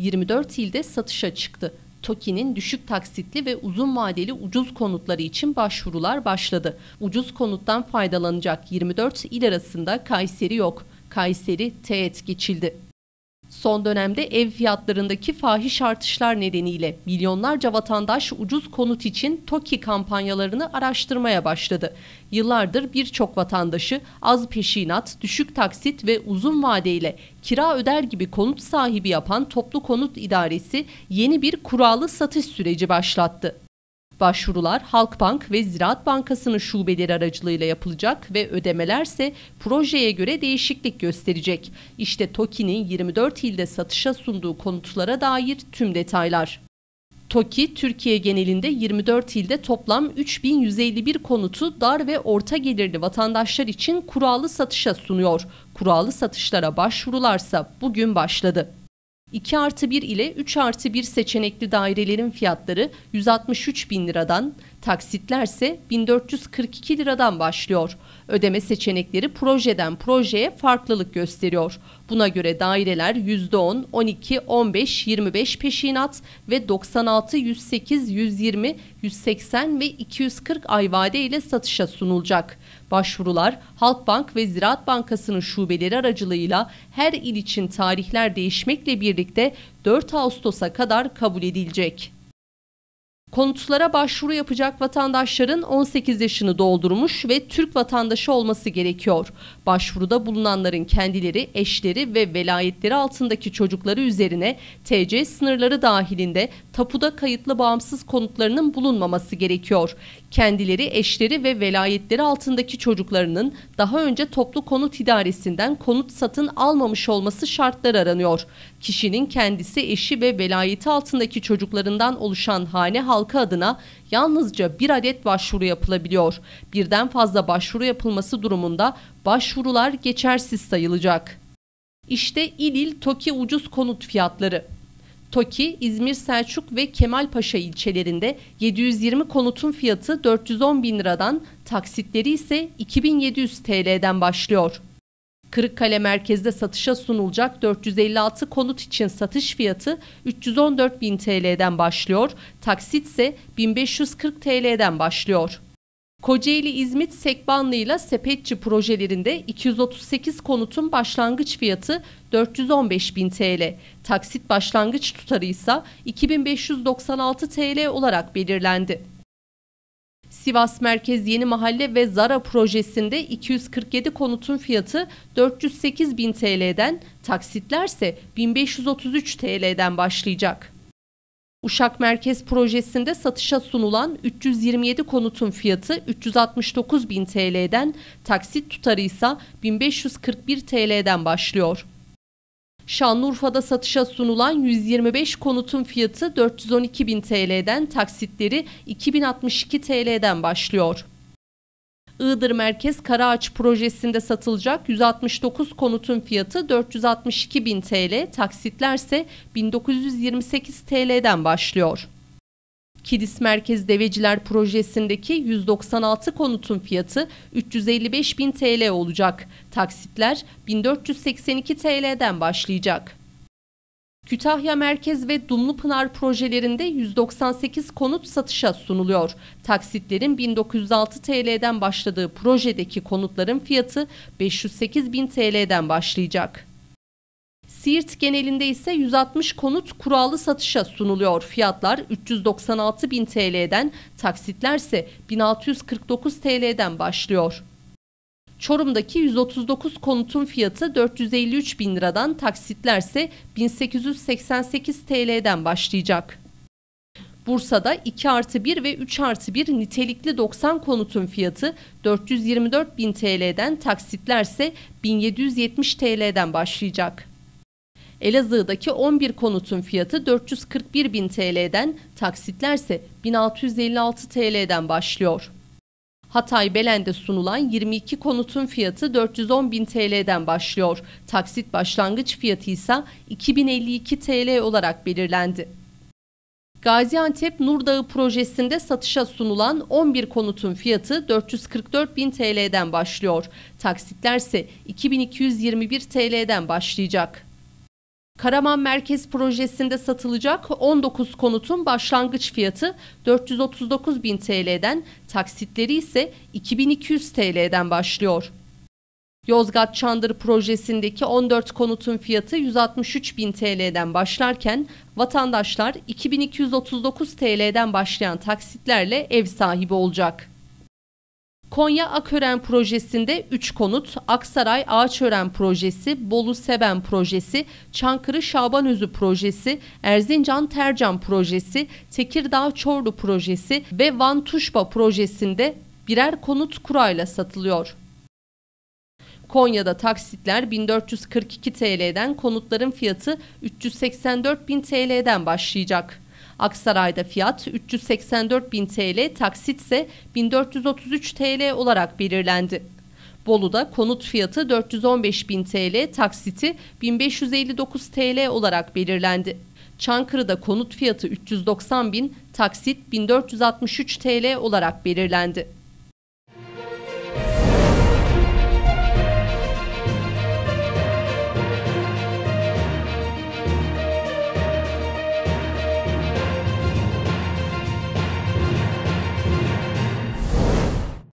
24 ilde satışa çıktı. TOKİ'nin düşük taksitli ve uzun vadeli ucuz konutları için başvurular başladı. Ucuz konuttan faydalanacak 24 il arasında Kayseri yok. Kayseri teğet geçildi. Son dönemde ev fiyatlarındaki fahiş artışlar nedeniyle milyonlarca vatandaş ucuz konut için TOKİ kampanyalarını araştırmaya başladı. Yıllardır birçok vatandaşı az peşinat, düşük taksit ve uzun vadeyle kira öder gibi konut sahibi yapan Toplu Konut İdaresi yeni bir kurallı satış süreci başlattı. Başvurular Halkbank ve Ziraat Bankası'nın şubeleri aracılığıyla yapılacak ve ödemelerse projeye göre değişiklik gösterecek. İşte TOKİ'nin 24 ilde satışa sunduğu konutlara dair tüm detaylar. TOKİ, Türkiye genelinde 24 ilde toplam 3151 konutu dar ve orta gelirli vatandaşlar için kurallı satışa sunuyor. Kurallı satışlara başvurularsa bugün başladı. 2 artı 1 ile 3 artı 1 seçenekli dairelerin fiyatları 163 bin liradan Taksitlerse 1442 liradan başlıyor. Ödeme seçenekleri projeden projeye farklılık gösteriyor. Buna göre daireler %10, 12, 15, 25 peşinat ve 96, 108, 120, 180 ve 240 ay vade ile satışa sunulacak. Başvurular Halkbank ve Ziraat Bankası'nın şubeleri aracılığıyla her il için tarihler değişmekle birlikte 4 Ağustos'a kadar kabul edilecek. Konutlara başvuru yapacak vatandaşların 18 yaşını doldurmuş ve Türk vatandaşı olması gerekiyor. Başvuruda bulunanların kendileri, eşleri ve velayetleri altındaki çocukları üzerine TC sınırları dahilinde tapuda kayıtlı bağımsız konutlarının bulunmaması gerekiyor kendileri, eşleri ve velayetleri altındaki çocuklarının daha önce toplu konut idaresinden konut satın almamış olması şartlar aranıyor. Kişinin kendisi, eşi ve velayeti altındaki çocuklarından oluşan hane halkı adına yalnızca bir adet başvuru yapılabiliyor. Birden fazla başvuru yapılması durumunda başvurular geçersiz sayılacak. İşte İl İl TOKİ ucuz konut fiyatları. TOKİ, İzmir Selçuk ve Kemalpaşa ilçelerinde 720 konutun fiyatı 410 bin liradan, taksitleri ise 2700 TL'den başlıyor. Kırıkkale merkezde satışa sunulacak 456 konut için satış fiyatı 314 bin TL'den başlıyor, taksit ise 1540 TL'den başlıyor. Kocaeli İzmit Sekbanlı ile Sepetçi projelerinde 238 konutun başlangıç fiyatı 415 bin TL. Taksit başlangıç tutarı ise 2596 TL olarak belirlendi. Sivas Merkez Yeni Mahalle ve Zara projesinde 247 konutun fiyatı 408 bin TL'den, taksitlerse 1533 TL'den başlayacak. Uşak Merkez Projesi'nde satışa sunulan 327 konutun fiyatı 369 bin TL'den, taksit tutarı ise 1541 TL'den başlıyor. Şanlıurfa'da satışa sunulan 125 konutun fiyatı 412 bin TL'den, taksitleri 2062 TL'den başlıyor. Iğdır Merkez Karaağaç projesinde satılacak 169 konutun fiyatı 462 bin TL, taksitlerse 1928 TL'den başlıyor. Kidis Merkez Deveciler Projesi'ndeki 196 konutun fiyatı 355 bin TL olacak. Taksitler 1482 TL'den başlayacak. Kütahya Merkez ve Dumlupınar projelerinde 198 konut satışa sunuluyor. Taksitlerin 1906 TL'den başladığı projedeki konutların fiyatı 508 bin TL'den başlayacak. Siirt genelinde ise 160 konut kurallı satışa sunuluyor. Fiyatlar 396 bin TL'den, taksitlerse 1649 TL'den başlıyor. Çorum'daki 139 konutun fiyatı 453 bin liradan taksitlerse 1888 TL'den başlayacak. Bursa'da 2 artı 1 ve 3 artı 1 nitelikli 90 konutun fiyatı 424 bin TL'den taksitlerse 1770 TL'den başlayacak. Elazığ'daki 11 konutun fiyatı 441 bin TL'den taksitlerse 1656 TL'den başlıyor. Hatay Belen'de sunulan 22 konutun fiyatı 410 bin TL'den başlıyor. Taksit başlangıç fiyatı ise 2052 TL olarak belirlendi. Gaziantep Nurdağı projesinde satışa sunulan 11 konutun fiyatı 444 bin TL'den başlıyor. Taksitler ise 2221 TL'den başlayacak. Karaman Merkez Projesi'nde satılacak 19 konutun başlangıç fiyatı 439 bin TL'den, taksitleri ise 2200 TL'den başlıyor. Yozgat Çandır projesindeki 14 konutun fiyatı 163 bin TL'den başlarken vatandaşlar 2239 TL'den başlayan taksitlerle ev sahibi olacak. Konya Akören projesinde 3 konut, Aksaray Ağaçören projesi, Bolu Seben projesi, Çankırı Şabanözü projesi, Erzincan Tercan projesi, Tekirdağ Çorlu projesi ve Van Tuşba projesinde birer konut kurayla satılıyor. Konya'da taksitler 1442 TL'den konutların fiyatı 384.000 TL'den başlayacak. Aksaray'da fiyat 384 bin TL, taksit ise 1433 TL olarak belirlendi. Bolu'da konut fiyatı 415 bin TL, taksiti 1559 TL olarak belirlendi. Çankırı'da konut fiyatı 390 bin, taksit 1463 TL olarak belirlendi.